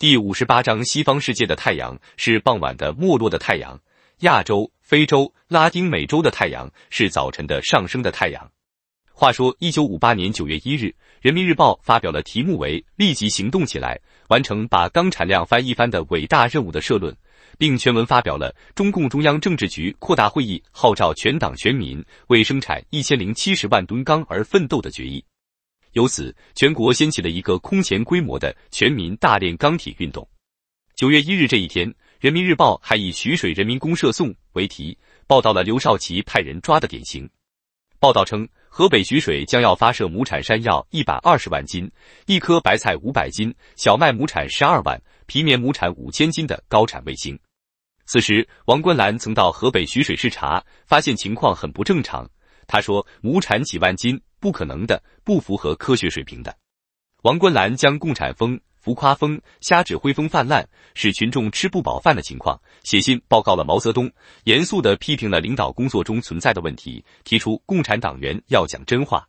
第五十八章：西方世界的太阳是傍晚的没落的太阳，亚洲、非洲、拉丁美洲的太阳是早晨的上升的太阳。话说，一九五八年九月一日，《人民日报》发表了题目为《立即行动起来，完成把钢产量翻一番的伟大任务》的社论，并全文发表了中共中央政治局扩大会议号召全党全民为生产一千零七十万吨钢而奋斗的决议。由此，全国掀起了一个空前规模的全民大炼钢铁运动。九月一日这一天，《人民日报》还以“徐水人民公社颂”为题，报道了刘少奇派人抓的典型。报道称，河北徐水将要发射亩产山药一百二十万斤、一颗白菜五百斤、小麦亩产十二万、皮棉亩产五千斤的高产卫星。此时，王冠兰曾到河北徐水视察，发现情况很不正常。他说：“亩产几万斤。”不可能的，不符合科学水平的。王观澜将共产风、浮夸风、瞎指挥风泛滥，使群众吃不饱饭的情况，写信报告了毛泽东，严肃的批评了领导工作中存在的问题，提出共产党员要讲真话。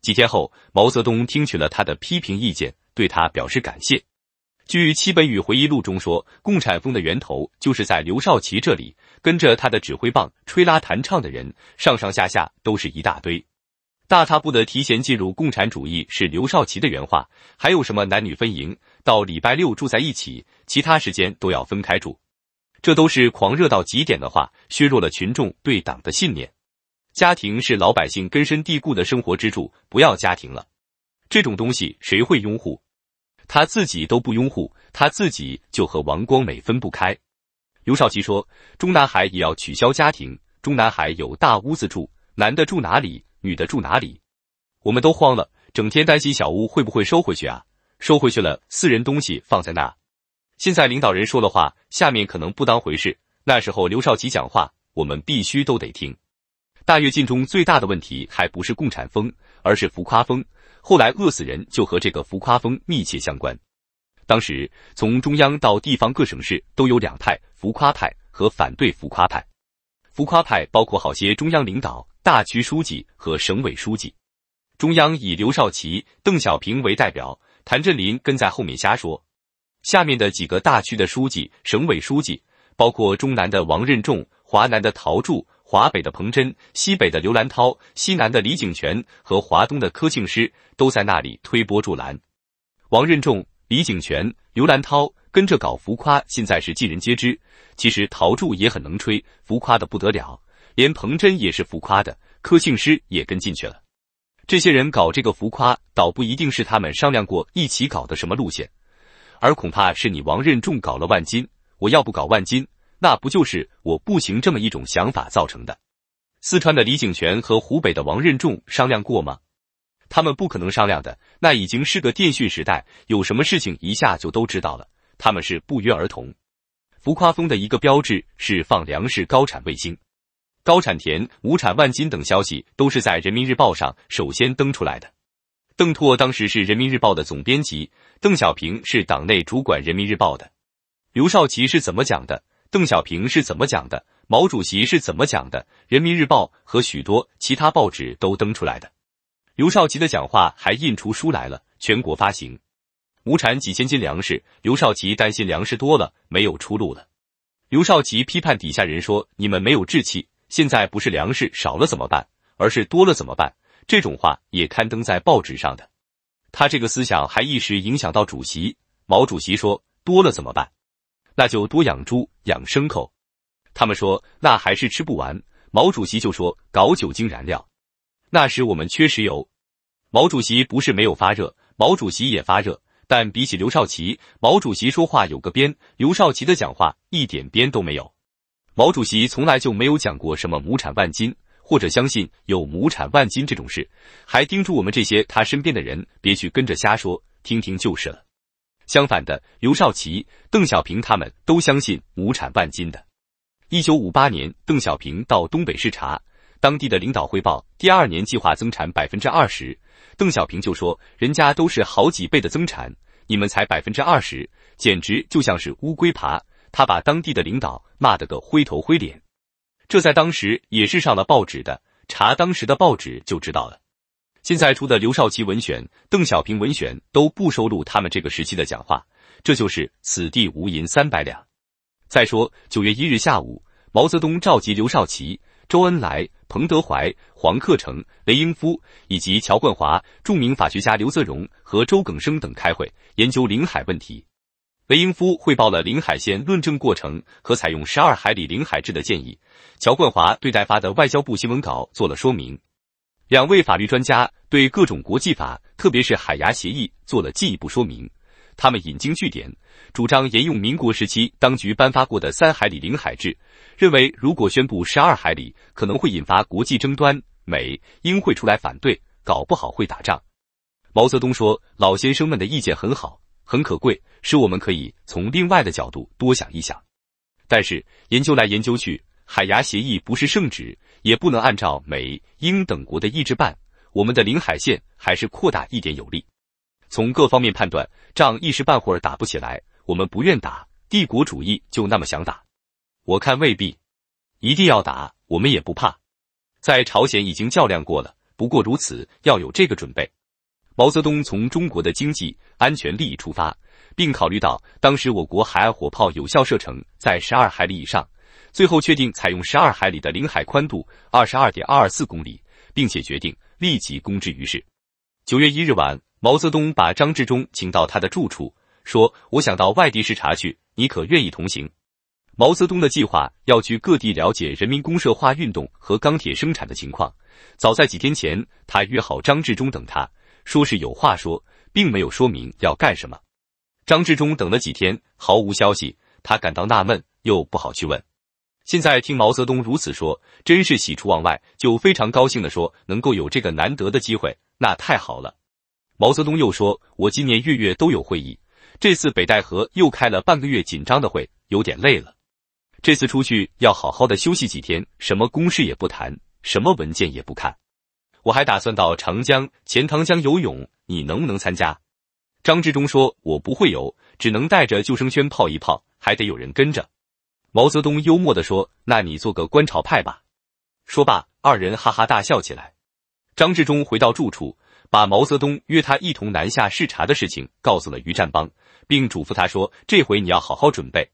几天后，毛泽东听取了他的批评意见，对他表示感谢。据戚本禹回忆录中说，共产风的源头就是在刘少奇这里，跟着他的指挥棒吹拉弹唱的人，上上下下都是一大堆。大踏步的提前进入共产主义是刘少奇的原话。还有什么男女分营，到礼拜六住在一起，其他时间都要分开住，这都是狂热到极点的话，削弱了群众对党的信念。家庭是老百姓根深蒂固的生活支柱，不要家庭了，这种东西谁会拥护？他自己都不拥护，他自己就和王光美分不开。刘少奇说：“中南海也要取消家庭，中南海有大屋子住，男的住哪里？”女的住哪里？我们都慌了，整天担心小屋会不会收回去啊！收回去了，私人东西放在那。现在领导人说了话，下面可能不当回事。那时候刘少奇讲话，我们必须都得听。大跃进中最大的问题还不是共产风，而是浮夸风。后来饿死人就和这个浮夸风密切相关。当时从中央到地方各省市都有两派：浮夸派和反对浮夸派。浮夸派包括好些中央领导。大区书记和省委书记，中央以刘少奇、邓小平为代表，谭震林跟在后面瞎说。下面的几个大区的书记、省委书记，包括中南的王任重、华南的陶铸、华北的彭真、西北的刘兰涛、西南的李井泉和华东的柯庆施，都在那里推波助澜。王任重、李井泉、刘兰涛跟着搞浮夸，现在是尽人皆知。其实陶铸也很能吹，浮夸的不得了。连彭真也是浮夸的，柯庆师也跟进去了。这些人搞这个浮夸，倒不一定是他们商量过一起搞的什么路线，而恐怕是你王任重搞了万金，我要不搞万金，那不就是我不行这么一种想法造成的？四川的李井泉和湖北的王任重商量过吗？他们不可能商量的，那已经是个电讯时代，有什么事情一下就都知道了。他们是不约而同，浮夸风的一个标志是放粮食高产卫星。高产田、亩产万斤等消息都是在《人民日报》上首先登出来的。邓拓当时是《人民日报》的总编辑，邓小平是党内主管《人民日报》的。刘少奇是怎么讲的？邓小平是怎么讲的？毛主席是怎么讲的？《人民日报》和许多其他报纸都登出来的。刘少奇的讲话还印出书来了，全国发行。亩产几千斤粮食，刘少奇担心粮食多了没有出路了。刘少奇批判底下人说：“你们没有志气。”现在不是粮食少了怎么办，而是多了怎么办？这种话也刊登在报纸上的。他这个思想还一时影响到主席。毛主席说多了怎么办？那就多养猪、养牲口。他们说那还是吃不完。毛主席就说搞酒精燃料。那时我们缺石油。毛主席不是没有发热，毛主席也发热，但比起刘少奇，毛主席说话有个边，刘少奇的讲话一点边都没有。毛主席从来就没有讲过什么亩产万斤，或者相信有亩产万斤这种事，还叮嘱我们这些他身边的人别去跟着瞎说，听听就是了。相反的，刘少奇、邓小平他们都相信亩产万斤的。一九五八年，邓小平到东北视察，当地的领导汇报第二年计划增产百分之二十，邓小平就说：“人家都是好几倍的增产，你们才百分之二十，简直就像是乌龟爬。”他把当地的领导骂得个灰头灰脸，这在当时也是上了报纸的。查当时的报纸就知道了。现在出的《刘少奇文选》《邓小平文选》都不收录他们这个时期的讲话，这就是此地无银三百两。再说，九月一日下午，毛泽东召集刘少奇、周恩来、彭德怀、黄克诚、雷英夫以及乔冠华、著名法学家刘泽荣和周耿生等开会，研究领海问题。雷英夫汇报了领海线论证过程和采用十二海里领海制的建议。乔冠华对待发的外交部新闻稿做了说明。两位法律专家对各种国际法，特别是海牙协议，做了进一步说明。他们引经据典，主张沿用民国时期当局颁发过的三海里领海制，认为如果宣布十二海里，可能会引发国际争端，美英会出来反对，搞不好会打仗。毛泽东说：“老先生们的意见很好。”很可贵，使我们可以从另外的角度多想一想。但是研究来研究去，海牙协议不是圣旨，也不能按照美英等国的意志办。我们的领海线还是扩大一点有利。从各方面判断，仗一时半会儿打不起来，我们不愿打，帝国主义就那么想打，我看未必。一定要打，我们也不怕。在朝鲜已经较量过了，不过如此，要有这个准备。毛泽东从中国的经济安全利益出发，并考虑到当时我国海岸火炮有效射程在十二海里以上，最后确定采用十二海里的领海宽度二十二点二四公里，并且决定立即公之于世。九月一日晚，毛泽东把张治中请到他的住处，说：“我想到外地视察去，你可愿意同行？”毛泽东的计划要去各地了解人民公社化运动和钢铁生产的情况。早在几天前，他约好张治中等他。说是有话说，并没有说明要干什么。张治中等了几天，毫无消息，他感到纳闷，又不好去问。现在听毛泽东如此说，真是喜出望外，就非常高兴的说：“能够有这个难得的机会，那太好了。”毛泽东又说：“我今年月月都有会议，这次北戴河又开了半个月紧张的会，有点累了。这次出去要好好的休息几天，什么公事也不谈，什么文件也不看。”我还打算到长江、钱塘江游泳，你能不能参加？张治中说：“我不会游，只能带着救生圈泡一泡，还得有人跟着。”毛泽东幽默的说：“那你做个观潮派吧。”说罢，二人哈哈大笑起来。张治中回到住处，把毛泽东约他一同南下视察的事情告诉了于占邦，并嘱咐他说：“这回你要好好准备，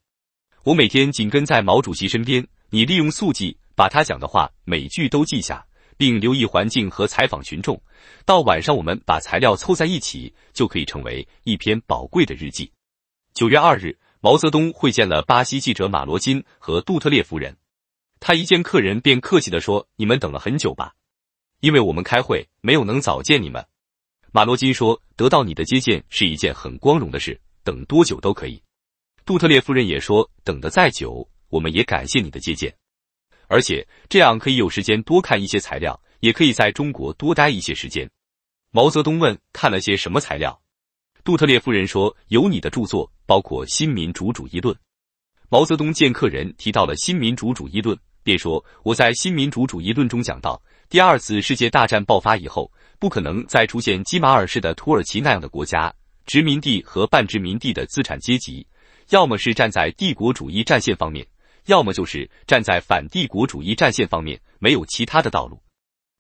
我每天紧跟在毛主席身边，你利用速记，把他讲的话每句都记下。”并留意环境和采访群众。到晚上，我们把材料凑在一起，就可以成为一篇宝贵的日记。九月二日，毛泽东会见了巴西记者马罗金和杜特列夫人。他一见客人便客气地说：“你们等了很久吧？因为我们开会没有能早见你们。”马罗金说：“得到你的接见是一件很光荣的事，等多久都可以。”杜特列夫人也说：“等得再久，我们也感谢你的接见。”而且这样可以有时间多看一些材料，也可以在中国多待一些时间。毛泽东问：“看了些什么材料？”杜特列夫人说：“有你的著作，包括《新民主主义论》。”毛泽东见客人提到了《新民主主义论》，便说：“我在《新民主主义论》中讲到，第二次世界大战爆发以后，不可能再出现基马尔式的土耳其那样的国家，殖民地和半殖民地的资产阶级，要么是站在帝国主义战线方面。”要么就是站在反帝国主义战线方面，没有其他的道路。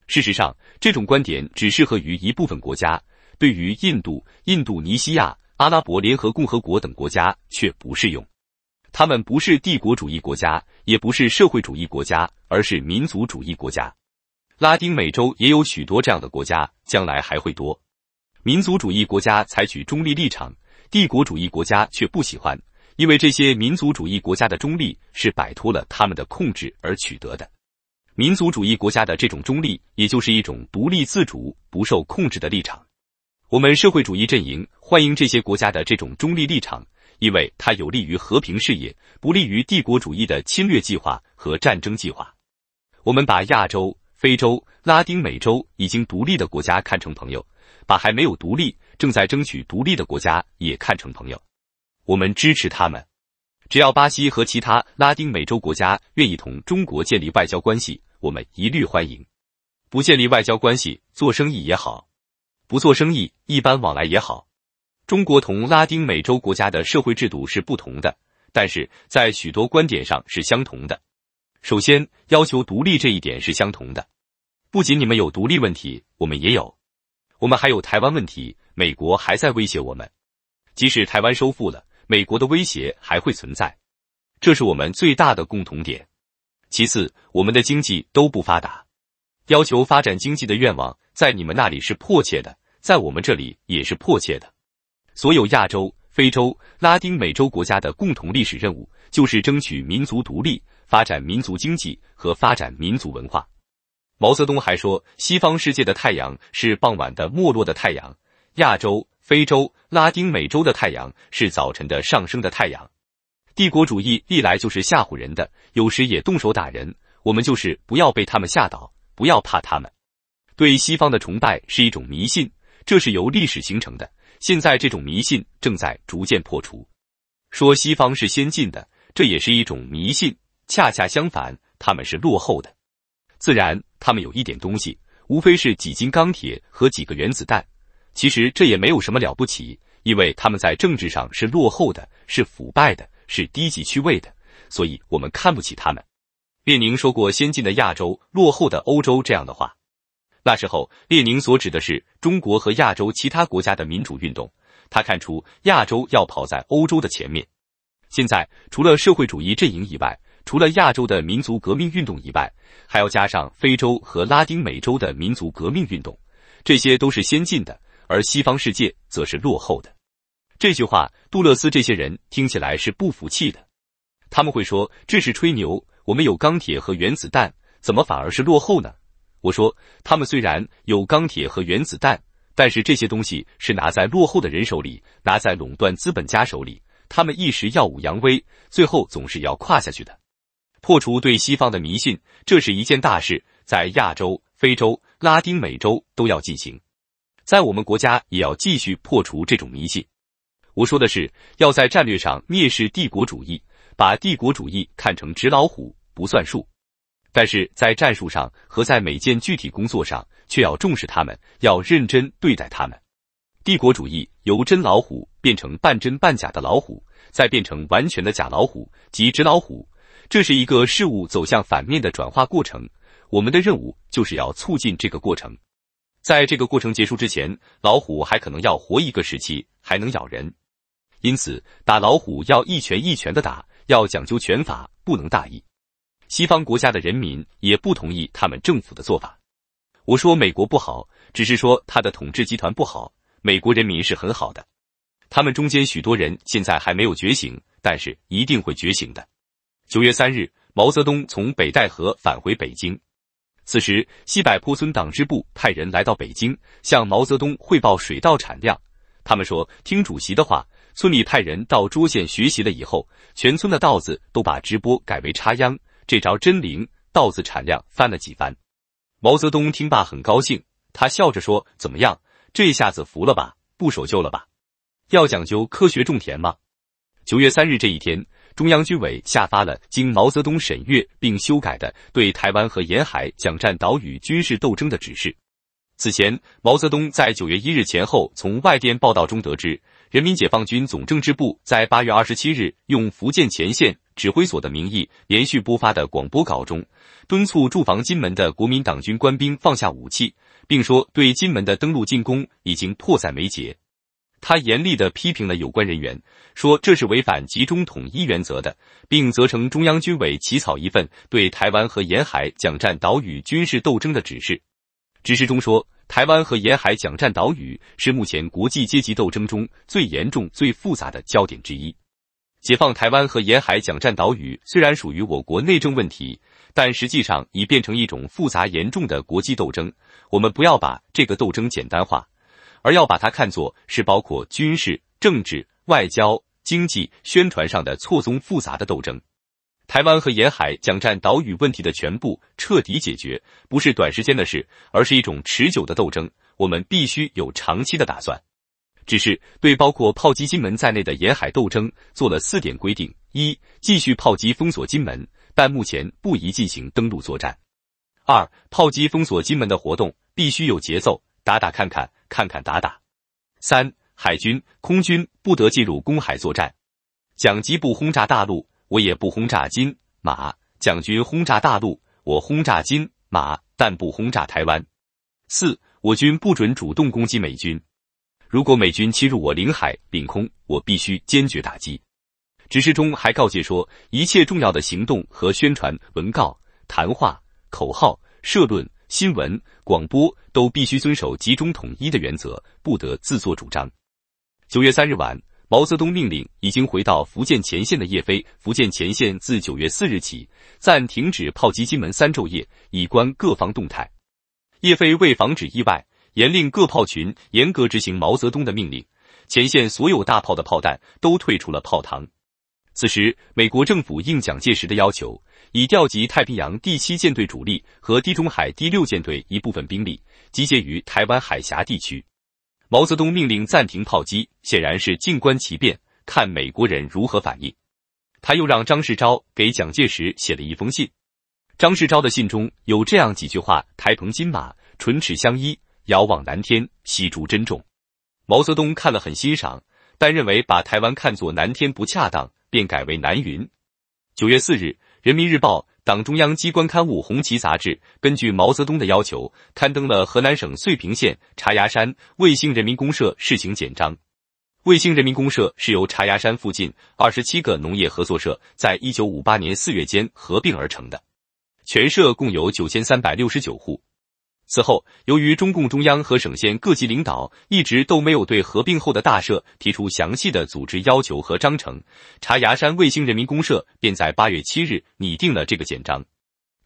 事实上，这种观点只适合于一部分国家，对于印度、印度尼西亚、阿拉伯联合共和国等国家却不适用。他们不是帝国主义国家，也不是社会主义国家，而是民族主义国家。拉丁美洲也有许多这样的国家，将来还会多。民族主义国家采取中立立场，帝国主义国家却不喜欢。因为这些民族主义国家的中立是摆脱了他们的控制而取得的，民族主义国家的这种中立，也就是一种独立自主、不受控制的立场。我们社会主义阵营欢迎这些国家的这种中立立场，因为它有利于和平事业，不利于帝国主义的侵略计划和战争计划。我们把亚洲、非洲、拉丁美洲已经独立的国家看成朋友，把还没有独立、正在争取独立的国家也看成朋友。我们支持他们，只要巴西和其他拉丁美洲国家愿意同中国建立外交关系，我们一律欢迎。不建立外交关系，做生意也好，不做生意，一般往来也好。中国同拉丁美洲国家的社会制度是不同的，但是在许多观点上是相同的。首先，要求独立这一点是相同的。不仅你们有独立问题，我们也有，我们还有台湾问题。美国还在威胁我们，即使台湾收复了。美国的威胁还会存在，这是我们最大的共同点。其次，我们的经济都不发达，要求发展经济的愿望在你们那里是迫切的，在我们这里也是迫切的。所有亚洲、非洲、拉丁美洲国家的共同历史任务，就是争取民族独立，发展民族经济和发展民族文化。毛泽东还说：“西方世界的太阳是傍晚的没落的太阳，亚洲。”非洲、拉丁美洲的太阳是早晨的上升的太阳。帝国主义历来就是吓唬人的，有时也动手打人。我们就是不要被他们吓倒，不要怕他们。对西方的崇拜是一种迷信，这是由历史形成的。现在这种迷信正在逐渐破除。说西方是先进的，这也是一种迷信。恰恰相反，他们是落后的。自然，他们有一点东西，无非是几斤钢铁和几个原子弹。其实这也没有什么了不起，因为他们在政治上是落后的，是腐败的，是低级趣味的，所以我们看不起他们。列宁说过“先进的亚洲，落后的欧洲”这样的话，那时候列宁所指的是中国和亚洲其他国家的民主运动，他看出亚洲要跑在欧洲的前面。现在除了社会主义阵营以外，除了亚洲的民族革命运动以外，还要加上非洲和拉丁美洲的民族革命运动，这些都是先进的。而西方世界则是落后的。这句话，杜勒斯这些人听起来是不服气的。他们会说这是吹牛，我们有钢铁和原子弹，怎么反而是落后呢？我说，他们虽然有钢铁和原子弹，但是这些东西是拿在落后的人手里，拿在垄断资本家手里。他们一时耀武扬威，最后总是要垮下去的。破除对西方的迷信，这是一件大事，在亚洲、非洲、拉丁美洲都要进行。在我们国家也要继续破除这种迷信。我说的是要在战略上蔑视帝国主义，把帝国主义看成纸老虎不算数，但是在战术上和在每件具体工作上却要重视他们，要认真对待他们。帝国主义由真老虎变成半真半假的老虎，再变成完全的假老虎及纸老虎，这是一个事物走向反面的转化过程。我们的任务就是要促进这个过程。在这个过程结束之前，老虎还可能要活一个时期，还能咬人，因此打老虎要一拳一拳的打，要讲究拳法，不能大意。西方国家的人民也不同意他们政府的做法。我说美国不好，只是说他的统治集团不好，美国人民是很好的。他们中间许多人现在还没有觉醒，但是一定会觉醒的。九月三日，毛泽东从北戴河返回北京。此时，西柏坡村党支部派人来到北京，向毛泽东汇报水稻产量。他们说，听主席的话，村里派人到涿县学习了以后，全村的稻子都把直播改为插秧，这招真灵，稻子产量翻了几番。毛泽东听罢很高兴，他笑着说：“怎么样，这下子服了吧？不守旧了吧？要讲究科学种田吗？”九月三日这一天。中央军委下发了经毛泽东审阅并修改的对台湾和沿海蒋占岛屿军事斗争的指示。此前，毛泽东在九月一日前后从外电报道中得知，人民解放军总政治部在八月二十七日用福建前线指挥所的名义连续播发的广播稿中，敦促驻防金门的国民党军官兵放下武器，并说对金门的登陆进攻已经迫在眉睫。他严厉地批评了有关人员，说这是违反集中统一原则的，并责成中央军委起草一份对台湾和沿海蒋占岛屿军事斗争的指示。指示中说，台湾和沿海蒋占岛屿是目前国际阶级斗争中最严重、最复杂的焦点之一。解放台湾和沿海蒋占岛屿虽然属于我国内政问题，但实际上已变成一种复杂严重的国际斗争。我们不要把这个斗争简单化。而要把它看作是包括军事、政治、外交、经济、宣传上的错综复杂的斗争。台湾和沿海将占岛屿问题的全部彻底解决，不是短时间的事，而是一种持久的斗争。我们必须有长期的打算。只是对包括炮击金门在内的沿海斗争做了四点规定：一、继续炮击封锁金门，但目前不宜进行登陆作战；二、炮击封锁金门的活动必须有节奏。打打看看，看看打打。三，海军、空军不得进入公海作战。蒋机不轰炸大陆，我也不轰炸金马；蒋军轰炸大陆，我轰炸金马，但不轰炸台湾。四，我军不准主动攻击美军。如果美军侵入我领海、领空，我必须坚决打击。指示中还告诫说，一切重要的行动和宣传文告、谈话、口号、社论、新闻。广播都必须遵守集中统一的原则，不得自作主张。九月三日晚，毛泽东命令已经回到福建前线的叶飞，福建前线自九月四日起暂停止炮击金门三昼夜，以观各方动态。叶飞为防止意外，严令各炮群严格执行毛泽东的命令，前线所有大炮的炮弹都退出了炮膛。此时，美国政府应蒋介石的要求。已调集太平洋第七舰队主力和地中海第六舰队一部分兵力，集结于台湾海峡地区。毛泽东命令暂停炮击，显然是静观其变，看美国人如何反应。他又让张世钊给蒋介石写了一封信。张世钊的信中有这样几句话：“台澎金马唇齿相依，遥望南天，惜竹珍重。”毛泽东看了很欣赏，但认为把台湾看作南天不恰当，便改为南云。九月四日。《人民日报》、党中央机关刊物《红旗》杂志，根据毛泽东的要求，刊登了河南省遂平县茶崖山卫星人民公社试行简章。卫星人民公社是由茶崖山附近二十七个农业合作社，在一九五八年四月间合并而成的，全社共有九千三百六十九户。此后，由于中共中央和省、县各级领导一直都没有对合并后的大社提出详细的组织要求和章程，茶崖山卫星人民公社便在八月七日拟定了这个简章。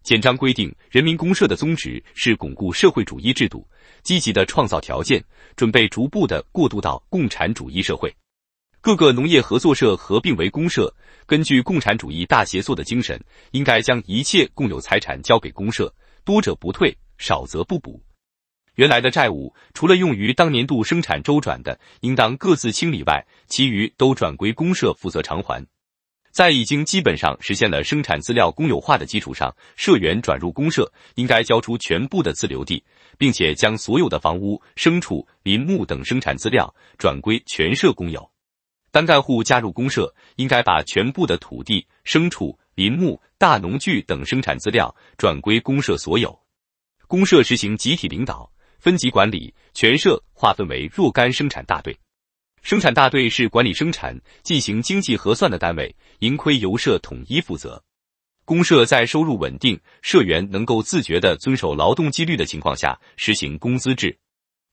简章规定，人民公社的宗旨是巩固社会主义制度，积极的创造条件，准备逐步的过渡到共产主义社会。各个农业合作社合并为公社，根据共产主义大协作的精神，应该将一切共有财产交给公社，多者不退。少则不补，原来的债务除了用于当年度生产周转的，应当各自清理外，其余都转归公社负责偿还。在已经基本上实现了生产资料公有化的基础上，社员转入公社，应该交出全部的自留地，并且将所有的房屋、牲畜、林木等生产资料转归全社公有。单干户加入公社，应该把全部的土地、牲畜、林木、大农具等生产资料转归公社所有。公社实行集体领导、分级管理，全社划分为若干生产大队。生产大队是管理生产、进行经济核算的单位，盈亏由社统一负责。公社在收入稳定、社员能够自觉的遵守劳动纪律的情况下，实行工资制。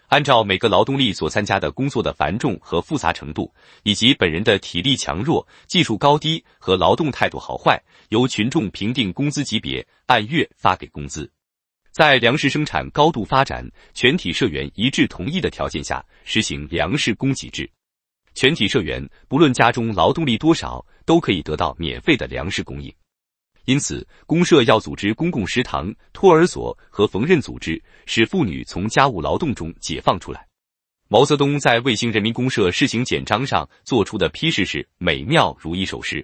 按照每个劳动力所参加的工作的繁重和复杂程度，以及本人的体力强弱、技术高低和劳动态度好坏，由群众评定工资级别，按月发给工资。在粮食生产高度发展、全体社员一致同意的条件下，实行粮食供给制。全体社员不论家中劳动力多少，都可以得到免费的粮食供应。因此，公社要组织公共食堂、托儿所和缝纫组织，使妇女从家务劳动中解放出来。毛泽东在《卫星人民公社试行简章》上做出的批示是美妙如一首诗。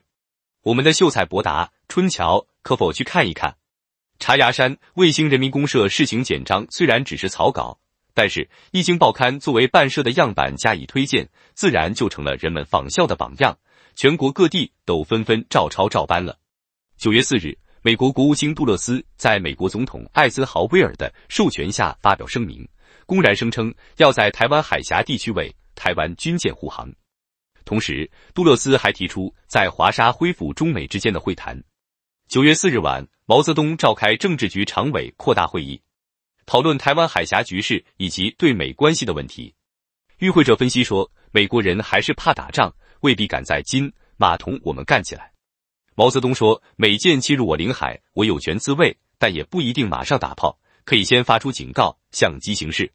我们的秀才伯达、春桥，可否去看一看？茶崖山卫星人民公社试行简章虽然只是草稿，但是一经报刊作为办社的样板加以推荐，自然就成了人们仿效的榜样。全国各地都纷纷照抄照搬了。九月四日，美国国务卿杜勒斯在美国总统艾森豪威尔的授权下发表声明，公然声称要在台湾海峡地区为台湾军舰护航。同时，杜勒斯还提出在华沙恢复中美之间的会谈。九月四日晚。毛泽东召开政治局常委扩大会议，讨论台湾海峡局势以及对美关系的问题。与会者分析说，美国人还是怕打仗，未必敢在金马同我们干起来。毛泽东说：“美舰侵入我领海，我有权自卫，但也不一定马上打炮，可以先发出警告，相机行事。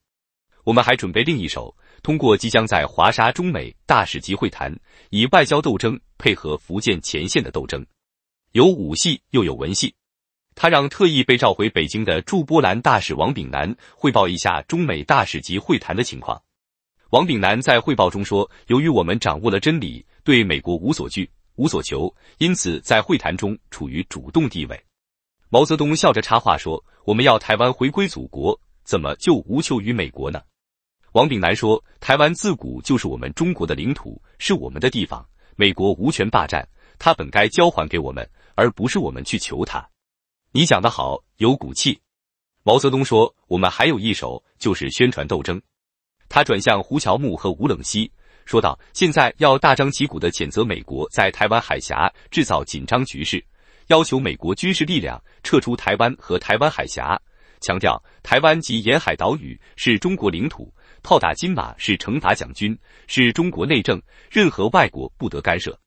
我们还准备另一手，通过即将在华沙中美大使级会谈，以外交斗争配合福建前线的斗争，有武戏又有文戏。”他让特意被召回北京的驻波兰大使王炳南汇报一下中美大使级会谈的情况。王炳南在汇报中说：“由于我们掌握了真理，对美国无所惧、无所求，因此在会谈中处于主动地位。”毛泽东笑着插话说：“我们要台湾回归祖国，怎么就无求于美国呢？”王炳南说：“台湾自古就是我们中国的领土，是我们的地方，美国无权霸占，它本该交还给我们，而不是我们去求它。”你讲得好，有骨气。毛泽东说：“我们还有一手就是宣传斗争。”他转向胡乔木和吴冷西，说道：“现在要大张旗鼓的谴责美国在台湾海峡制造紧张局势，要求美国军事力量撤出台湾和台湾海峡，强调台湾及沿海岛屿是中国领土，炮打金马是惩罚蒋军，是中国内政，任何外国不得干涉。”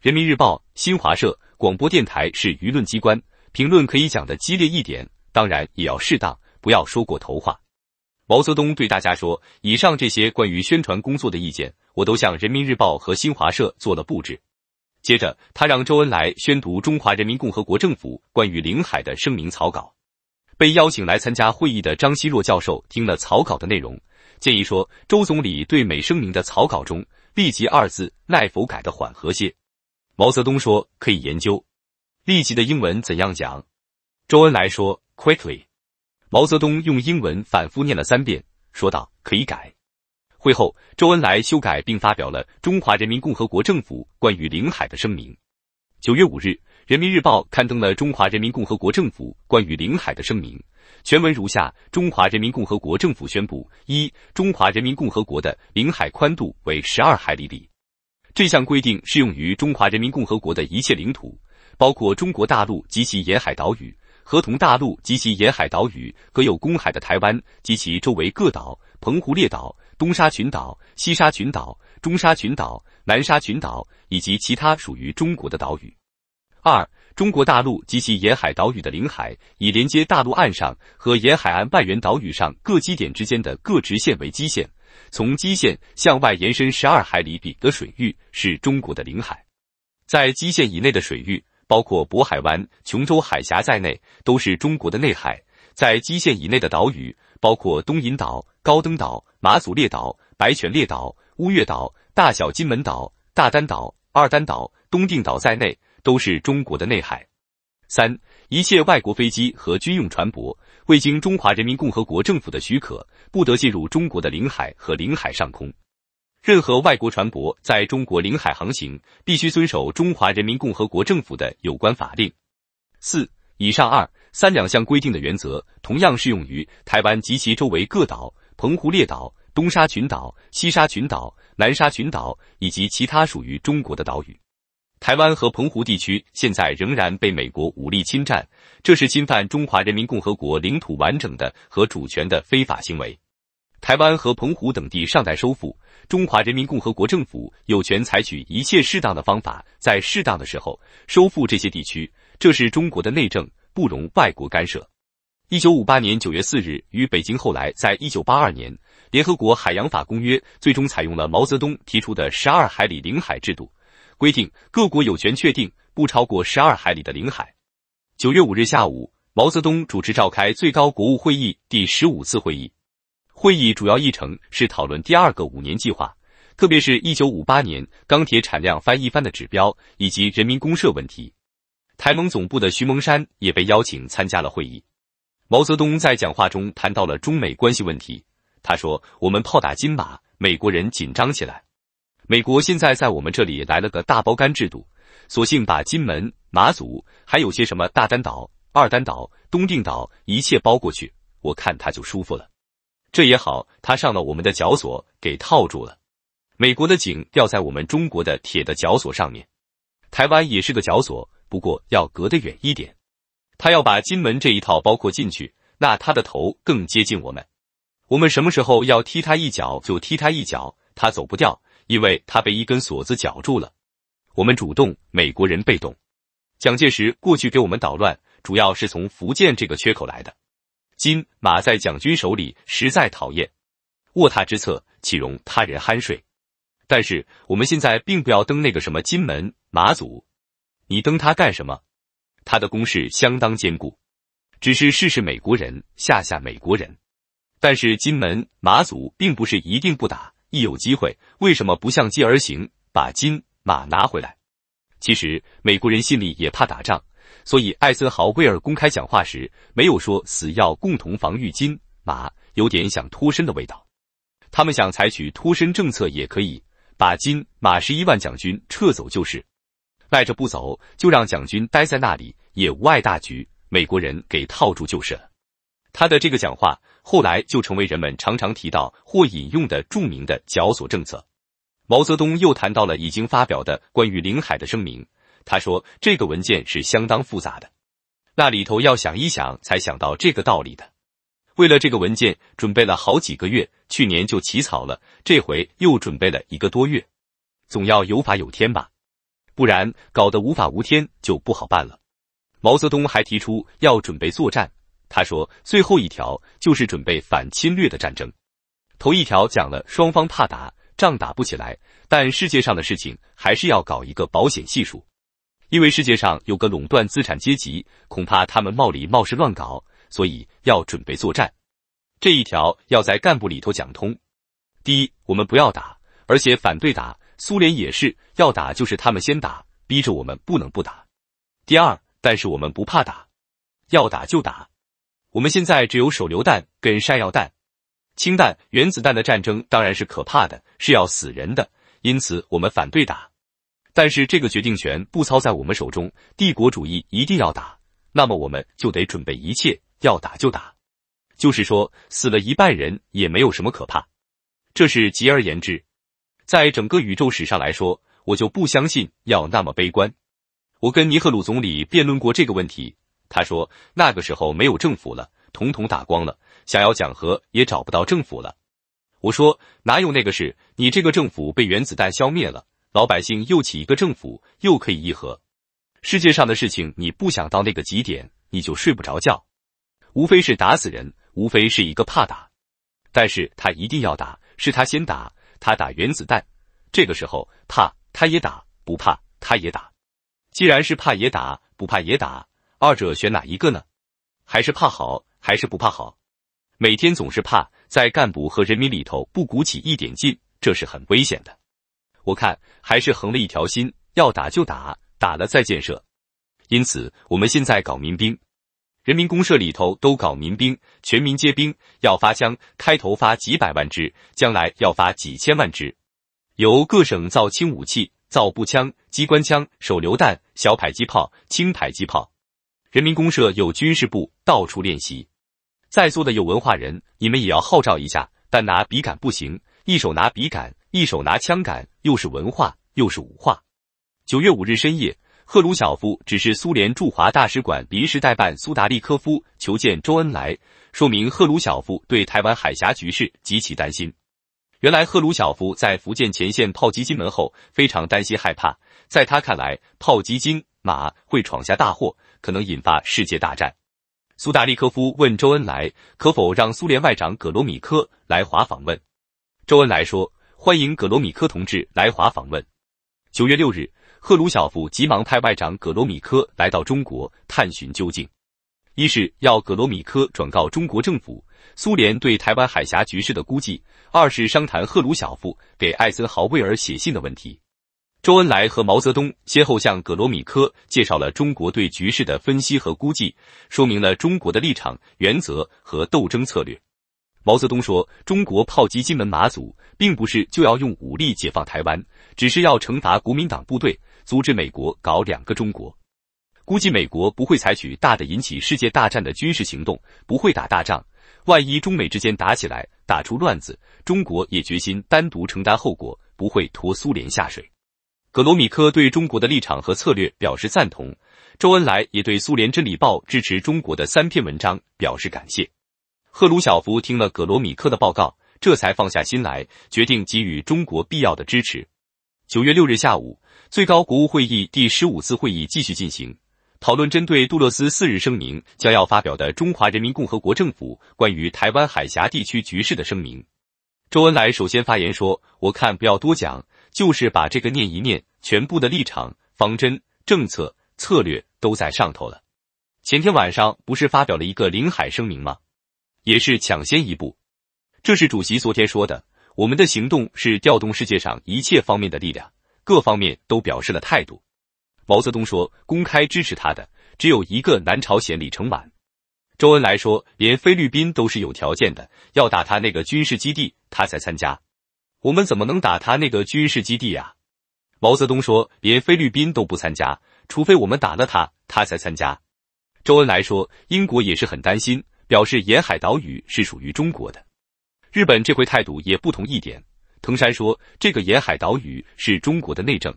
人民日报、新华社、广播电台是舆论机关。评论可以讲的激烈一点，当然也要适当，不要说过头话。毛泽东对大家说：“以上这些关于宣传工作的意见，我都向《人民日报》和新华社做了布置。”接着，他让周恩来宣读中华人民共和国政府关于领海的声明草稿。被邀请来参加会议的张希若教授听了草稿的内容，建议说：“周总理对美声明的草稿中‘立即’二字，奈否改的缓和些？”毛泽东说：“可以研究。”立即的英文怎样讲？周恩来说：“Quickly。”毛泽东用英文反复念了三遍，说道：“可以改。”会后，周恩来修改并发表了《中华人民共和国政府关于领海的声明》。九月五日，《人民日报》刊登了《中华人民共和国政府关于领海的声明》，全文如下：中华人民共和国政府宣布，一、中华人民共和国的领海宽度为十二海里里。这项规定适用于中华人民共和国的一切领土。包括中国大陆及其沿海岛屿和同大陆及其沿海岛屿各有公海的台湾及其周围各岛、澎湖列岛、东沙群岛、西沙群岛、中沙群岛、南沙群岛以及其他属于中国的岛屿。二、中国大陆及其沿海岛屿的领海，以连接大陆岸上和沿海岸外缘岛屿上各基点之间的各直线为基线，从基线向外延伸十二海里比得水域是中国的领海，在基线以内的水域。包括渤海湾、琼州海峡在内，都是中国的内海。在基线以内的岛屿，包括东引岛、高登岛、马祖列岛、白泉列岛、乌月岛、大小金门岛、大丹岛、二丹岛、东定岛在内，都是中国的内海。三，一切外国飞机和军用船舶，未经中华人民共和国政府的许可，不得进入中国的领海和领海上空。任何外国船舶在中国领海航行，必须遵守中华人民共和国政府的有关法令。四以上二三两项规定的原则，同样适用于台湾及其周围各岛、澎湖列岛、东沙群岛、西沙群岛、南沙群岛以及其他属于中国的岛屿。台湾和澎湖地区现在仍然被美国武力侵占，这是侵犯中华人民共和国领土完整的和主权的非法行为。台湾和澎湖等地尚待收复。中华人民共和国政府有权采取一切适当的方法，在适当的时候收复这些地区，这是中国的内政，不容外国干涉。一九五八年九月四日于北京，后来在一九八二年，《联合国海洋法公约》最终采用了毛泽东提出的十二海里领海制度，规定各国有权确定不超过十二海里的领海。九月五日下午，毛泽东主持召开最高国务会议第十五次会议。会议主要议程是讨论第二个五年计划，特别是1958年钢铁产量翻一番的指标以及人民公社问题。台盟总部的徐蒙山也被邀请参加了会议。毛泽东在讲话中谈到了中美关系问题。他说：“我们炮打金马，美国人紧张起来。美国现在在我们这里来了个大包干制度，索性把金门、马祖还有些什么大丹岛、二丹岛、东定岛一切包过去，我看他就舒服了。”这也好，他上了我们的绞索，给套住了。美国的井掉在我们中国的铁的绞索上面。台湾也是个绞索，不过要隔得远一点。他要把金门这一套包括进去，那他的头更接近我们。我们什么时候要踢他一脚，就踢他一脚，他走不掉，因为他被一根锁子绞住了。我们主动，美国人被动。蒋介石过去给我们捣乱，主要是从福建这个缺口来的。金马在蒋军手里实在讨厌，卧榻之侧岂容他人酣睡？但是我们现在并不要登那个什么金门马祖，你登它干什么？他的攻势相当坚固，只是试试美国人，吓吓美国人。但是金门马祖并不是一定不打，一有机会为什么不相机而行，把金马拿回来？其实美国人心里也怕打仗。所以，艾森豪威尔公开讲话时没有说死要共同防御金马，有点想脱身的味道。他们想采取脱身政策也可以，把金马十一万蒋军撤走就是，赖着不走就让蒋军待在那里也无碍大局，美国人给套住就是了。他的这个讲话后来就成为人们常常提到或引用的著名的绞索政策。毛泽东又谈到了已经发表的关于领海的声明。他说：“这个文件是相当复杂的，那里头要想一想才想到这个道理的。为了这个文件准备了好几个月，去年就起草了，这回又准备了一个多月，总要有法有天吧，不然搞得无法无天就不好办了。”毛泽东还提出要准备作战。他说：“最后一条就是准备反侵略的战争，头一条讲了双方怕打，仗打不起来，但世界上的事情还是要搞一个保险系数。”因为世界上有个垄断资产阶级，恐怕他们冒里冒失乱搞，所以要准备作战。这一条要在干部里头讲通。第一，我们不要打，而且反对打。苏联也是要打，就是他们先打，逼着我们不能不打。第二，但是我们不怕打，要打就打。我们现在只有手榴弹跟山药蛋、氢弹、原子弹的战争，当然是可怕的，是要死人的，因此我们反对打。但是这个决定权不操在我们手中，帝国主义一定要打，那么我们就得准备一切，要打就打，就是说死了一半人也没有什么可怕。这是极而言之，在整个宇宙史上来说，我就不相信要那么悲观。我跟尼赫鲁总理辩论过这个问题，他说那个时候没有政府了，统统打光了，想要讲和也找不到政府了。我说哪有那个事？你这个政府被原子弹消灭了。老百姓又起一个政府，又可以议和。世界上的事情，你不想到那个极点，你就睡不着觉。无非是打死人，无非是一个怕打。但是他一定要打，是他先打，他打原子弹。这个时候怕他也打，不怕他也打。既然是怕也打，不怕也打，二者选哪一个呢？还是怕好，还是不怕好？每天总是怕，在干部和人民里头不鼓起一点劲，这是很危险的。我看还是横了一条心，要打就打，打了再建设。因此，我们现在搞民兵，人民公社里头都搞民兵，全民皆兵。要发枪，开头发几百万支，将来要发几千万支。由各省造轻武器，造步枪、机关枪、手榴弹、小迫击炮、轻迫击炮。人民公社有军事部，到处练习。在座的有文化人，你们也要号召一下，但拿笔杆不行，一手拿笔杆，一手拿枪杆。又是文化，又是武化。九月五日深夜，赫鲁晓夫指示苏联驻华大使馆临时代办苏达利科夫求见周恩来，说明赫鲁晓夫对台湾海峡局势极其担心。原来，赫鲁晓夫在福建前线炮击金门后，非常担心害怕，在他看来，炮击金马会闯下大祸，可能引发世界大战。苏达利科夫问周恩来，可否让苏联外长葛罗米科来华访问？周恩来说。欢迎葛罗米科同志来华访问。九月六日，赫鲁晓夫急忙派外长葛罗米科来到中国探寻究竟。一是要葛罗米科转告中国政府苏联对台湾海峡局势的估计；二是商谈赫鲁晓夫给艾森豪威尔写信的问题。周恩来和毛泽东先后向葛罗米科介绍了中国对局势的分析和估计，说明了中国的立场、原则和斗争策略。毛泽东说：“中国炮击金门、马祖，并不是就要用武力解放台湾，只是要惩罚国民党部队，阻止美国搞‘两个中国’。估计美国不会采取大的引起世界大战的军事行动，不会打大仗。万一中美之间打起来，打出乱子，中国也决心单独承担后果，不会拖苏联下水。”格罗米科对中国的立场和策略表示赞同，周恩来也对苏联《真理报》支持中国的三篇文章表示感谢。赫鲁晓夫听了葛罗米克的报告，这才放下心来，决定给予中国必要的支持。九月六日下午，最高国务会议第十五次会议继续进行讨论，针对杜勒斯四日声明将要发表的中华人民共和国政府关于台湾海峡地区局势的声明。周恩来首先发言说：“我看不要多讲，就是把这个念一念，全部的立场、方针、政策、策略都在上头了。前天晚上不是发表了一个领海声明吗？”也是抢先一步，这是主席昨天说的。我们的行动是调动世界上一切方面的力量，各方面都表示了态度。毛泽东说，公开支持他的只有一个南朝鲜李承晚。周恩来说，连菲律宾都是有条件的，要打他那个军事基地，他才参加。我们怎么能打他那个军事基地呀？毛泽东说，连菲律宾都不参加，除非我们打了他，他才参加。周恩来说，英国也是很担心。表示沿海岛屿是属于中国的。日本这回态度也不同一点。藤山说，这个沿海岛屿是中国的内政，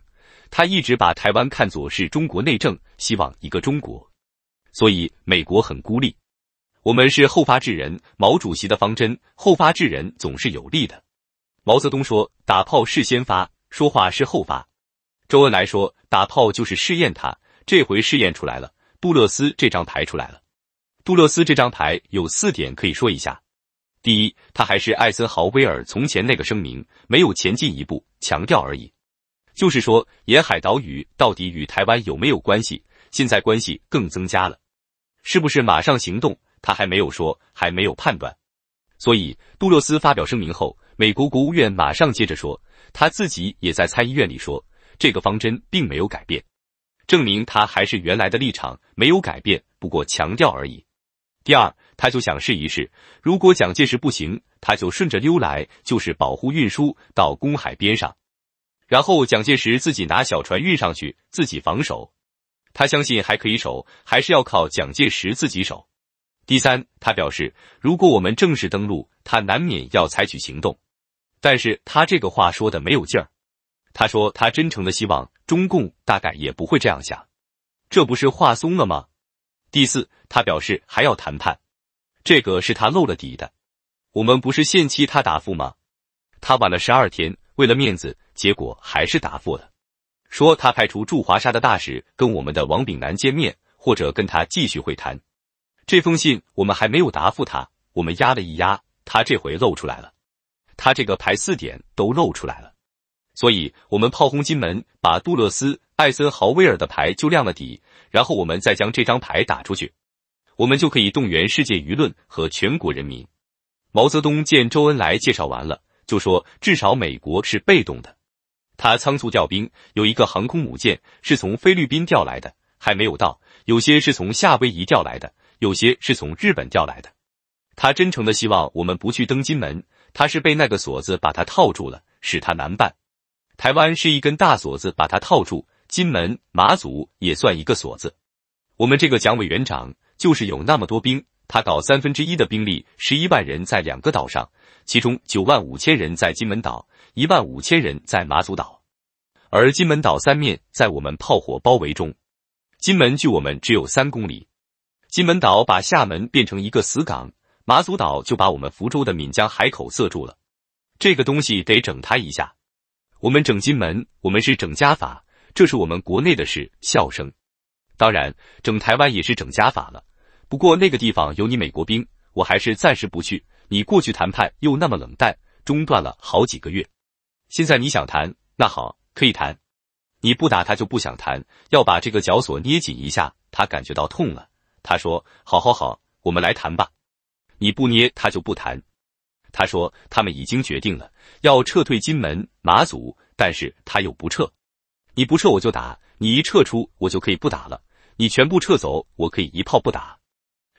他一直把台湾看作是中国内政，希望一个中国。所以美国很孤立。我们是后发制人，毛主席的方针，后发制人总是有利的。毛泽东说，打炮是先发，说话是后发。周恩来说，打炮就是试验，他这回试验出来了，布勒斯这张牌出来了。杜勒斯这张牌有四点可以说一下：第一，他还是艾森豪威尔从前那个声明，没有前进一步强调而已。就是说，沿海岛屿到底与台湾有没有关系？现在关系更增加了。是不是马上行动？他还没有说，还没有判断。所以，杜勒斯发表声明后，美国国务院马上接着说，他自己也在参议院里说，这个方针并没有改变，证明他还是原来的立场，没有改变，不过强调而已。第二，他就想试一试，如果蒋介石不行，他就顺着溜来，就是保护运输到公海边上，然后蒋介石自己拿小船运上去，自己防守。他相信还可以守，还是要靠蒋介石自己守。第三，他表示，如果我们正式登陆，他难免要采取行动。但是他这个话说的没有劲儿，他说他真诚的希望中共大概也不会这样想，这不是话松了吗？第四，他表示还要谈判，这个是他漏了底的。我们不是限期他答复吗？他晚了十二天，为了面子，结果还是答复了，说他派出驻华沙的大使跟我们的王炳南见面，或者跟他继续会谈。这封信我们还没有答复他，我们压了一压，他这回露出来了，他这个排四点都露出来了。所以，我们炮轰金门，把杜勒斯、艾森豪威尔的牌就亮了底，然后我们再将这张牌打出去，我们就可以动员世界舆论和全国人民。毛泽东见周恩来介绍完了，就说：“至少美国是被动的，他仓促调兵，有一个航空母舰是从菲律宾调来的，还没有到；有些是从夏威夷调来的，有些是从日本调来的。他真诚的希望我们不去登金门，他是被那个锁子把他套住了，使他难办。”台湾是一根大锁子，把它套住；金门、马祖也算一个锁子。我们这个蒋委员长就是有那么多兵，他搞三分之一的兵力，十一万人在两个岛上，其中九万五千人在金门岛，一万五千人在马祖岛。而金门岛三面在我们炮火包围中，金门距我们只有三公里。金门岛把厦门变成一个死港，马祖岛就把我们福州的闽江海口塞住了。这个东西得整他一下。我们整金门，我们是整家法，这是我们国内的事。笑声，当然，整台湾也是整家法了。不过那个地方有你美国兵，我还是暂时不去。你过去谈判又那么冷淡，中断了好几个月。现在你想谈，那好，可以谈。你不打他就不想谈，要把这个绞索捏紧一下，他感觉到痛了。他说：好好好，我们来谈吧。你不捏他就不谈。他说：“他们已经决定了要撤退金门、马祖，但是他又不撤。你不撤我就打，你一撤出我就可以不打了。你全部撤走，我可以一炮不打。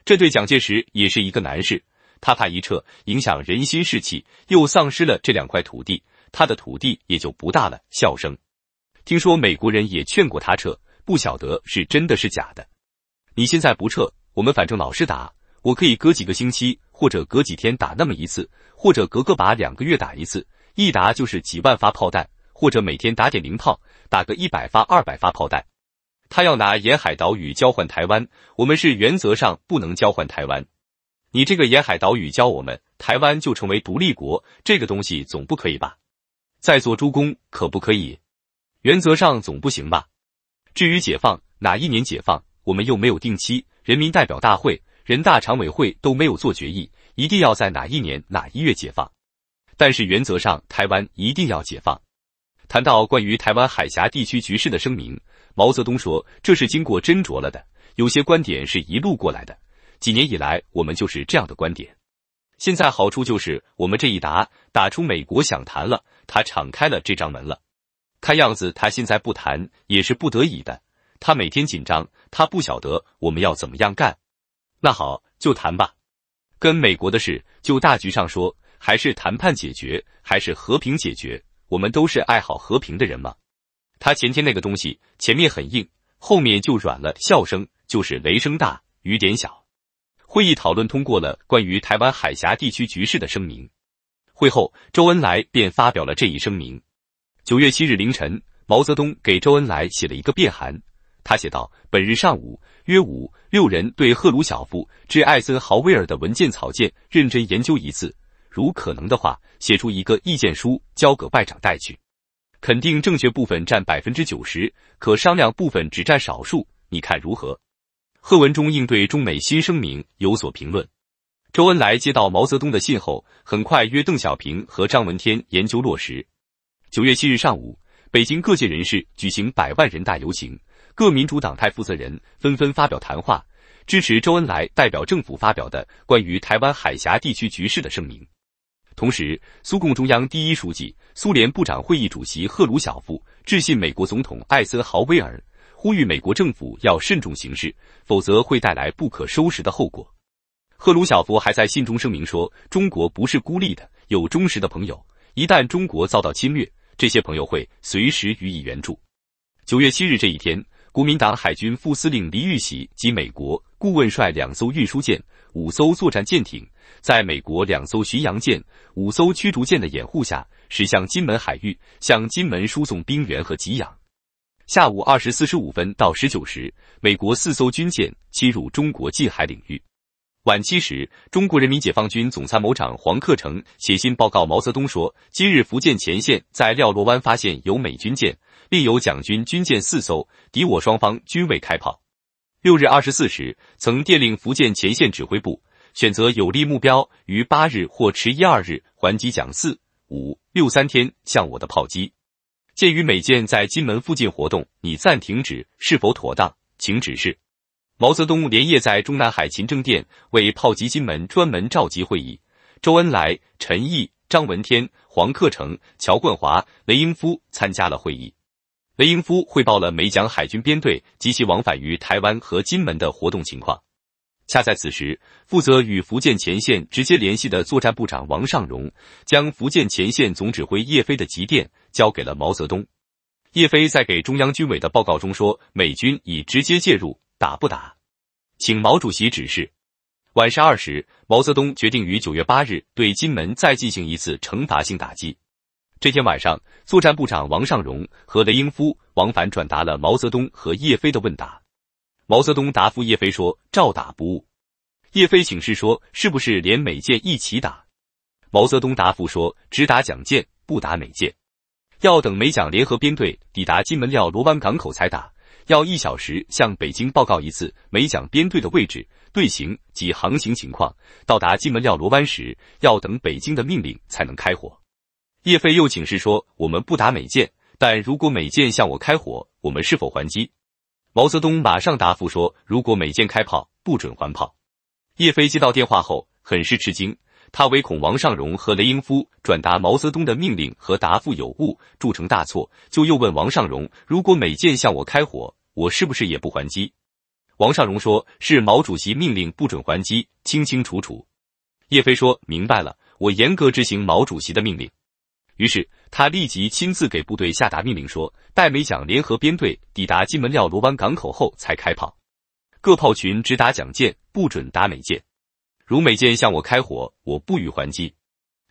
这对蒋介石也是一个难事，他怕一撤影响人心士气，又丧失了这两块土地，他的土地也就不大了。”笑声。听说美国人也劝过他撤，不晓得是真的是假的。你现在不撤，我们反正老是打，我可以隔几个星期。或者隔几天打那么一次，或者隔个把两个月打一次，一打就是几万发炮弹，或者每天打点零炮，打个一百发、二百发炮弹。他要拿沿海岛屿交换台湾，我们是原则上不能交换台湾。你这个沿海岛屿交我们，台湾就成为独立国，这个东西总不可以吧？在做诸公可不可以？原则上总不行吧？至于解放哪一年解放，我们又没有定期人民代表大会。人大常委会都没有做决议，一定要在哪一年哪一月解放。但是原则上，台湾一定要解放。谈到关于台湾海峡地区局势的声明，毛泽东说：“这是经过斟酌了的，有些观点是一路过来的。几年以来，我们就是这样的观点。现在好处就是我们这一打，打出美国想谈了，他敞开了这张门了。看样子，他现在不谈也是不得已的。他每天紧张，他不晓得我们要怎么样干。”那好，就谈吧。跟美国的事，就大局上说，还是谈判解决，还是和平解决？我们都是爱好和平的人吗？他前天那个东西，前面很硬，后面就软了，笑声就是雷声大雨点小。会议讨论通过了关于台湾海峡地区局势的声明，会后周恩来便发表了这一声明。九月七日凌晨，毛泽东给周恩来写了一个便函，他写道：本日上午。约五六人对赫鲁晓夫致艾森豪威尔的文件草件认真研究一次，如可能的话，写出一个意见书交给外长带去。肯定正确部分占百分之九十，可商量部分只占少数。你看如何？贺文中应对中美新声明有所评论。周恩来接到毛泽东的信后，很快约邓小平和张闻天研究落实。九月七日上午，北京各界人士举行百万人大游行。各民主党派负责人纷纷发表谈话，支持周恩来代表政府发表的关于台湾海峡地区局势的声明。同时，苏共中央第一书记、苏联部长会议主席赫鲁晓夫致信美国总统艾森豪威尔，呼吁美国政府要慎重行事，否则会带来不可收拾的后果。赫鲁晓夫还在信中声明说：“中国不是孤立的，有忠实的朋友。一旦中国遭到侵略，这些朋友会随时予以援助。”九月七日这一天。国民党海军副司令黎玉玺及美国顾问率两艘运输舰、五艘作战舰艇，在美国两艘巡洋舰、五艘驱逐舰的掩护下，驶向金门海域，向金门输送兵员和给养。下午二时四十五分到十九时，美国四艘军舰侵入中国近海领域。晚七时，中国人民解放军总参谋长黄克诚写信报告毛泽东说：“今日福建前线在廖罗湾发现有美军舰。”另有蒋军军舰四艘，敌我双方均未开炮。六日二十四时，曾电令福建前线指挥部选择有利目标，于八日或迟一二日还击蒋四五六三天向我的炮击。鉴于美舰在金门附近活动，你暂停止是否妥当，请指示。毛泽东连夜在中南海勤政殿为炮击金门专门召集会议，周恩来、陈毅、张文天、黄克诚、乔冠华、雷英夫参加了会议。雷英夫汇报了美蒋海军编队及其往返于台湾和金门的活动情况。恰在此时，负责与福建前线直接联系的作战部长王尚荣将福建前线总指挥叶飞的急电交给了毛泽东。叶飞在给中央军委的报告中说：“美军已直接介入，打不打，请毛主席指示。”晚十二时，毛泽东决定于九月八日对金门再进行一次惩罚性打击。这天晚上，作战部长王尚荣和雷英夫往返转达了毛泽东和叶飞的问答。毛泽东答复叶飞说：“照打不误。”叶飞请示说：“是不是连美舰一起打？”毛泽东答复说：“只打蒋舰，不打美舰。要等美蒋联合编队抵达金门料罗湾港口才打。要一小时向北京报告一次美蒋编队的位置、队形及航行情况。到达金门料罗湾时，要等北京的命令才能开火。”叶飞又请示说：“我们不打美舰，但如果美舰向我开火，我们是否还击？”毛泽东马上答复说：“如果美舰开炮，不准还炮。”叶飞接到电话后，很是吃惊，他唯恐王尚荣和雷英夫转达毛泽东的命令和答复有误，铸成大错，就又问王尚荣：“如果美舰向我开火，我是不是也不还击？”王尚荣说：“是毛主席命令不准还击，清清楚楚。”叶飞说明白了，我严格执行毛主席的命令。于是，他立即亲自给部队下达命令，说：“待美蒋联合编队抵达金门料罗湾港口后，才开炮。各炮群只打蒋舰，不准打美舰。如美舰向我开火，我不予还击。”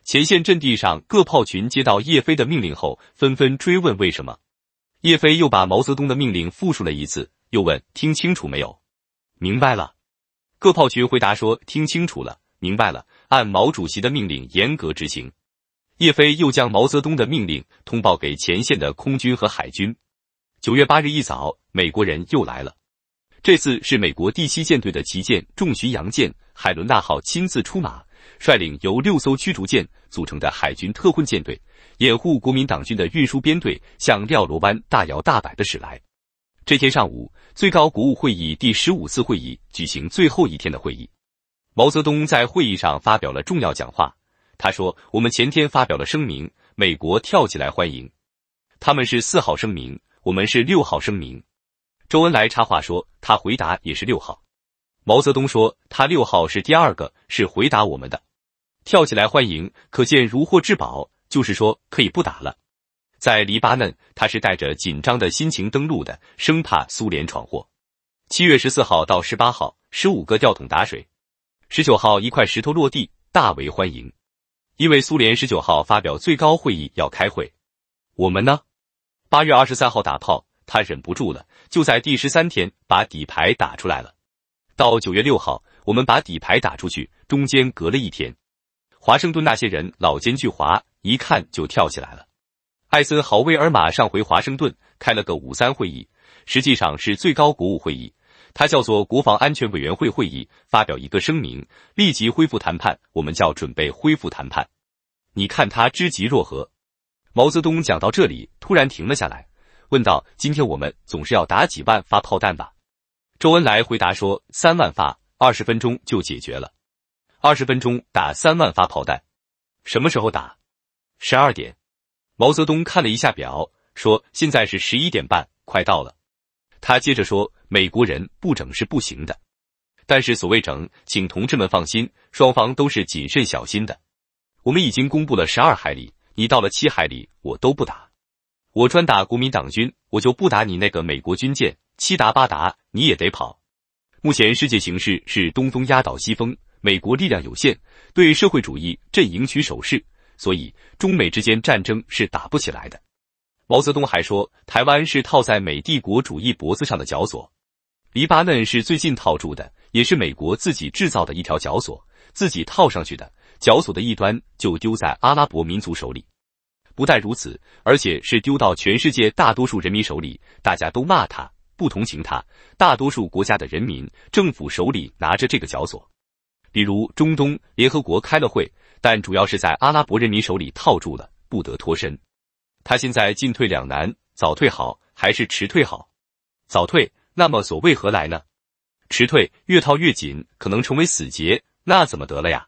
前线阵地上各炮群接到叶飞的命令后，纷纷追问为什么。叶飞又把毛泽东的命令复述了一次，又问：“听清楚没有？”“明白了。”各炮群回答说：“听清楚了，明白了，按毛主席的命令严格执行。”叶飞又将毛泽东的命令通报给前线的空军和海军。九月八日一早，美国人又来了。这次是美国第七舰队的旗舰重巡洋舰“海伦娜号”亲自出马，率领由六艘驱逐舰组成的海军特混舰队，掩护国民党军的运输编队向廖罗湾大摇大摆的驶来。这天上午，最高国务会议第十五次会议举行最后一天的会议。毛泽东在会议上发表了重要讲话。他说：“我们前天发表了声明，美国跳起来欢迎。他们是四号声明，我们是六号声明。”周恩来插话说：“他回答也是六号。”毛泽东说：“他六号是第二个，是回答我们的，跳起来欢迎，可见如获至宝，就是说可以不打了。”在黎巴嫩，他是带着紧张的心情登陆的，生怕苏联闯祸。七月十四号到十八号，十五个吊桶打水，十九号一块石头落地，大为欢迎。因为苏联十九号发表最高会议要开会，我们呢？八月二十三号打炮，他忍不住了，就在第十三天把底牌打出来了。到九月六号，我们把底牌打出去，中间隔了一天。华盛顿那些人老奸巨猾，一看就跳起来了。艾森豪威尔马上回华盛顿开了个五三会议，实际上是最高国务会议。他叫做国防安全委员会会议发表一个声明，立即恢复谈判。我们叫准备恢复谈判。你看他知极若何？毛泽东讲到这里突然停了下来，问道：“今天我们总是要打几万发炮弹吧？”周恩来回答说：“三万发，二十分钟就解决了。二十分钟打三万发炮弹，什么时候打？十二点。”毛泽东看了一下表，说：“现在是十一点半，快到了。”他接着说：“美国人不整是不行的，但是所谓整，请同志们放心，双方都是谨慎小心的。我们已经公布了十二海里，你到了七海里，我都不打。我专打国民党军，我就不打你那个美国军舰。七打八打，你也得跑。目前世界形势是东风压倒西风，美国力量有限，对社会主义阵营取守势，所以中美之间战争是打不起来的。”毛泽东还说：“台湾是套在美帝国主义脖子上的绞索，黎巴嫩是最近套住的，也是美国自己制造的一条绞索，自己套上去的。绞索的一端就丢在阿拉伯民族手里。不但如此，而且是丢到全世界大多数人民手里，大家都骂他，不同情他。大多数国家的人民、政府手里拿着这个绞索，比如中东，联合国开了会，但主要是在阿拉伯人民手里套住了，不得脱身。”他现在进退两难，早退好还是迟退好？早退，那么所谓何来呢？迟退，越套越紧，可能成为死结，那怎么得了呀？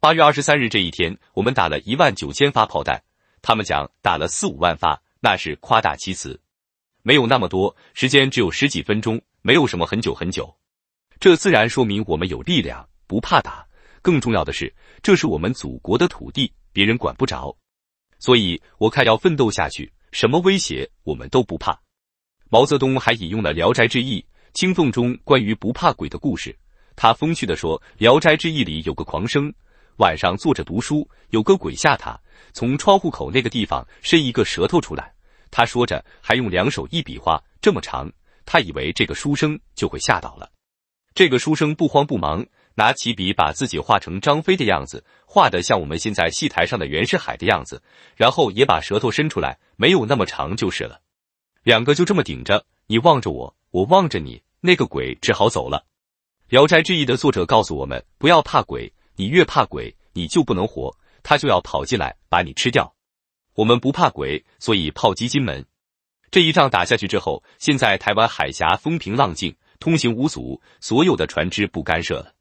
八月二十三日这一天，我们打了一万九千发炮弹，他们讲打了四五万发，那是夸大其词，没有那么多，时间只有十几分钟，没有什么很久很久。这自然说明我们有力量，不怕打。更重要的是，这是我们祖国的土地，别人管不着。所以我看要奋斗下去，什么威胁我们都不怕。毛泽东还引用了《聊斋志异》清凤中关于不怕鬼的故事。他风趣的说，《聊斋志异》里有个狂生，晚上坐着读书，有个鬼吓他，从窗户口那个地方伸一个舌头出来。他说着还用两手一比划，这么长。他以为这个书生就会吓倒了，这个书生不慌不忙。拿起笔，把自己画成张飞的样子，画的像我们现在戏台上的袁世海的样子，然后也把舌头伸出来，没有那么长就是了。两个就这么顶着，你望着我，我望着你，那个鬼只好走了。《聊斋志异》的作者告诉我们，不要怕鬼，你越怕鬼，你就不能活，他就要跑进来把你吃掉。我们不怕鬼，所以炮击金门。这一仗打下去之后，现在台湾海峡风平浪静，通行无阻，所有的船只不干涉了。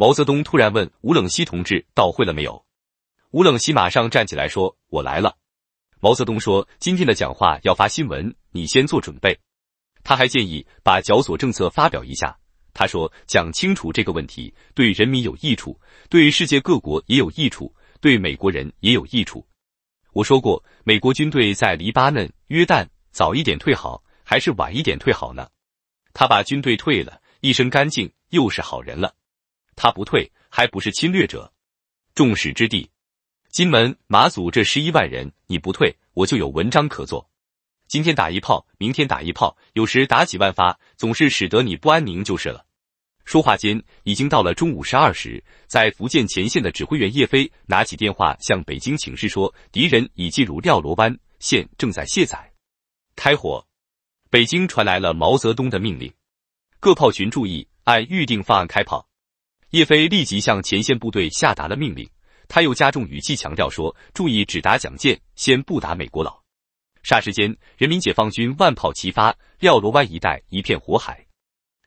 毛泽东突然问吴冷西同志：“到会了没有？”吴冷西马上站起来说：“我来了。”毛泽东说：“今天的讲话要发新闻，你先做准备。”他还建议把剿索政策发表一下。他说：“讲清楚这个问题，对人民有益处，对世界各国也有益处，对美国人也有益处。”我说过，美国军队在黎巴嫩、约旦，早一点退好，还是晚一点退好呢？他把军队退了，一身干净，又是好人了。他不退，还不是侵略者，众矢之的。金门、马祖这十一万人，你不退，我就有文章可做。今天打一炮，明天打一炮，有时打几万发，总是使得你不安宁就是了。说话间，已经到了中午十二时，在福建前线的指挥员叶飞拿起电话向北京请示说：“敌人已进入廖罗湾，现正在卸载开火。”北京传来了毛泽东的命令：“各炮群注意，按预定方案开炮。”叶飞立即向前线部队下达了命令，他又加重语气强调说：“注意，只打蒋舰，先不打美国佬。”霎时间，人民解放军万炮齐发，廖罗湾一带一片火海。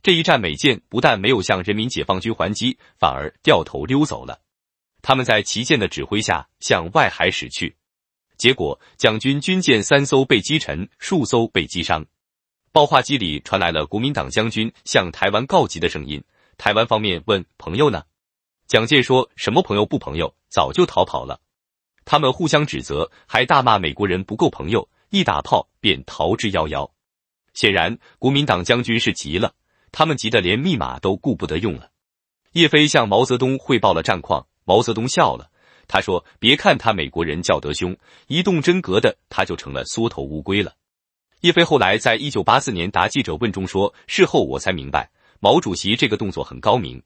这一战，美舰不但没有向人民解放军还击，反而掉头溜走了。他们在旗舰的指挥下向外海驶去。结果，蒋军军舰三艘被击沉，数艘被击伤。报话机里传来了国民党将军向台湾告急的声音。台湾方面问朋友呢，蒋介说什么朋友不朋友，早就逃跑了。他们互相指责，还大骂美国人不够朋友，一打炮便逃之夭夭。显然，国民党将军是急了，他们急得连密码都顾不得用了。叶飞向毛泽东汇报了战况，毛泽东笑了，他说：“别看他美国人叫得凶，一动真格的他就成了缩头乌龟了。”叶飞后来在一九八四年答记者问中说：“事后我才明白。”毛主席这个动作很高明，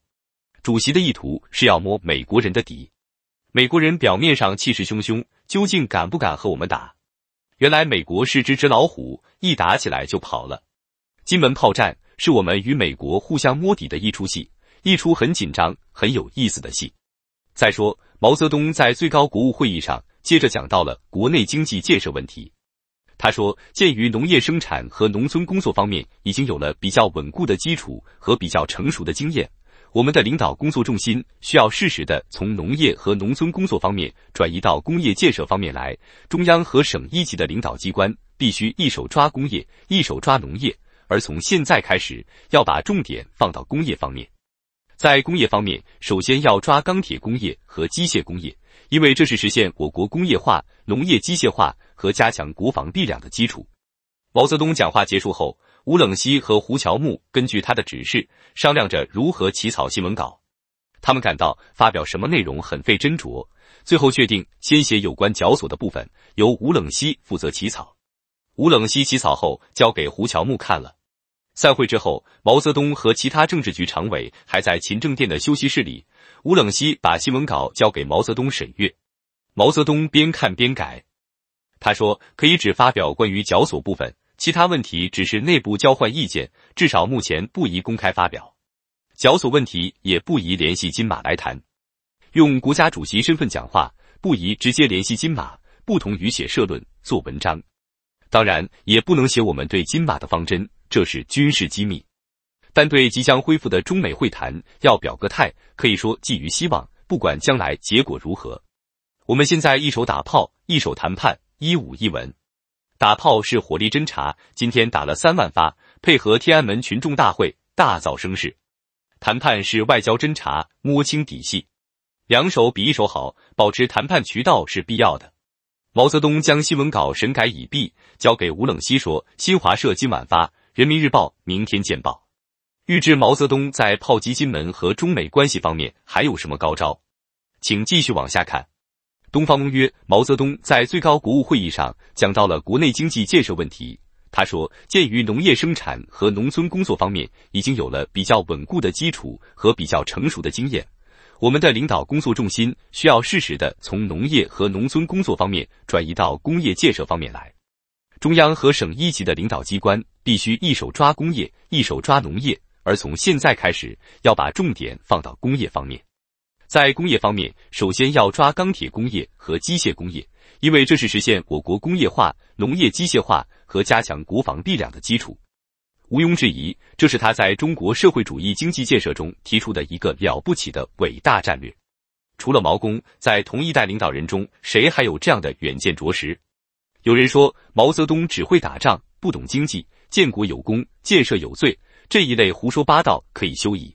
主席的意图是要摸美国人的底。美国人表面上气势汹汹，究竟敢不敢和我们打？原来美国是只纸老虎，一打起来就跑了。金门炮战是我们与美国互相摸底的一出戏，一出很紧张、很有意思的戏。再说，毛泽东在最高国务会议上接着讲到了国内经济建设问题。他说：“鉴于农业生产和农村工作方面已经有了比较稳固的基础和比较成熟的经验，我们的领导工作重心需要适时的从农业和农村工作方面转移到工业建设方面来。中央和省一级的领导机关必须一手抓工业，一手抓农业，而从现在开始要把重点放到工业方面。在工业方面，首先要抓钢铁工业和机械工业，因为这是实现我国工业化、农业机械化。”和加强国防力量的基础。毛泽东讲话结束后，吴冷西和胡乔木根据他的指示商量着如何起草新闻稿。他们感到发表什么内容很费斟酌，最后确定先写有关绞索的部分，由吴冷西负责起草。吴冷西起草后交给胡乔木看了。散会之后，毛泽东和其他政治局常委还在勤政殿的休息室里。吴冷西把新闻稿交给毛泽东审阅，毛泽东边看边改。他说：“可以只发表关于绞索部分，其他问题只是内部交换意见，至少目前不宜公开发表。绞索问题也不宜联系金马来谈。用国家主席身份讲话，不宜直接联系金马，不同于写社论、做文章。当然，也不能写我们对金马的方针，这是军事机密。但对即将恢复的中美会谈，要表个态，可以说寄予希望。不管将来结果如何，我们现在一手打炮，一手谈判。”一五一文，打炮是火力侦察，今天打了三万发，配合天安门群众大会，大造声势。谈判是外交侦察，摸清底细。两手比一手好，保持谈判渠道是必要的。毛泽东将新闻稿审改已毕，交给吴冷西说：“新华社今晚发，《人民日报》明天见报。”预知毛泽东在炮击金门和中美关系方面还有什么高招，请继续往下看。东方公约，毛泽东在最高国务会议上讲到了国内经济建设问题。他说，鉴于农业生产和农村工作方面已经有了比较稳固的基础和比较成熟的经验，我们的领导工作重心需要适时的从农业和农村工作方面转移到工业建设方面来。中央和省一级的领导机关必须一手抓工业，一手抓农业，而从现在开始要把重点放到工业方面。在工业方面，首先要抓钢铁工业和机械工业，因为这是实现我国工业化、农业机械化和加强国防力量的基础。毋庸置疑，这是他在中国社会主义经济建设中提出的一个了不起的伟大战略。除了毛公，在同一代领导人中，谁还有这样的远见卓识？有人说毛泽东只会打仗，不懂经济，建国有功，建设有罪，这一类胡说八道可以休矣。